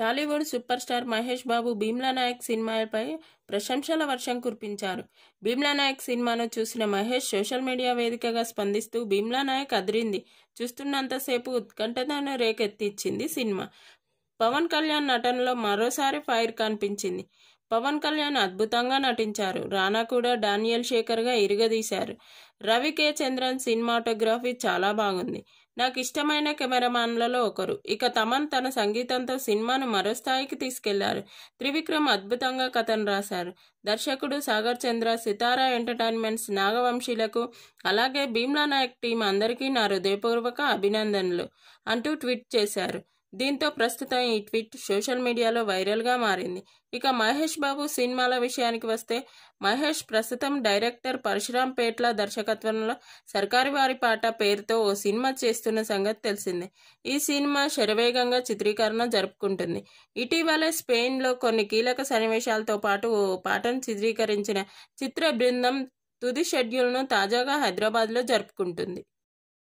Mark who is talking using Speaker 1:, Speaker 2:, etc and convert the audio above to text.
Speaker 1: Tollywood super star Mahesh Babu Bheemla Nayak సినిమాపై ప్రశంసల వర్షం కురిపించారు భీమ్లా నాయక్ సినిమాను చూసిన మహేష్ సోషల్ మీడియా వేదికగా స్పందిస్తూ భీమ్లా నాయక్ అదిరింది చూస్తున్నంతసేపు ఉత్కంఠతను రేకెత్తించింది సినిమా పవన్ కళ్యాణ్ నటనలో మరోసారి ఫైర్ కనిపించింది పవన్ కళ్యాణ్ అద్భుతంగా నటించారు రానా కూడా డానియల్ శేఖర్గా ఇరుగదీశారు రవి కే చంద్రన్ సినిమాటోగ్రఫీ చాలా బాగుంది నాకు ఇష్టమైన కెమెరామాన్లలో ఒకరు ఇక తమన్ తన సంగీతంతో సినిమాను మరో స్థాయికి తీసుకెళ్లారు త్రివిక్రమ్ అద్భుతంగా కథను రాశారు దర్శకుడు సాగర్ చంద్ర సితారా ఎంటర్టైన్మెంట్స్ నాగవంశీలకు అలాగే భీమ్లా నాయక్ టీం అందరికీ నా హృదయపూర్వక అభినందనలు అంటూ ట్వీట్ చేశారు దీంతో ప్రస్తుతం ఈ ట్వీట్ సోషల్ మీడియాలో వైరల్గా మారింది ఇక మహేష్ బాబు సినిమాల విషయానికి వస్తే మహేష్ ప్రస్తుతం డైరెక్టర్ పరశురాం పేట్ల దర్శకత్వంలో సర్కారు వారి పాట పేరుతో ఓ సినిమా చేస్తున్న సంగతి తెలిసిందే ఈ సినిమా శరవేగంగా చిత్రీకరణ జరుపుకుంటుంది ఇటీవలే స్పెయిన్లో కొన్ని కీలక సన్నివేశాలతో పాటు ఓ పాటను చిత్రీకరించిన చిత్ర బృందం తుది షెడ్యూల్ను తాజాగా హైదరాబాద్లో జరుపుకుంటుంది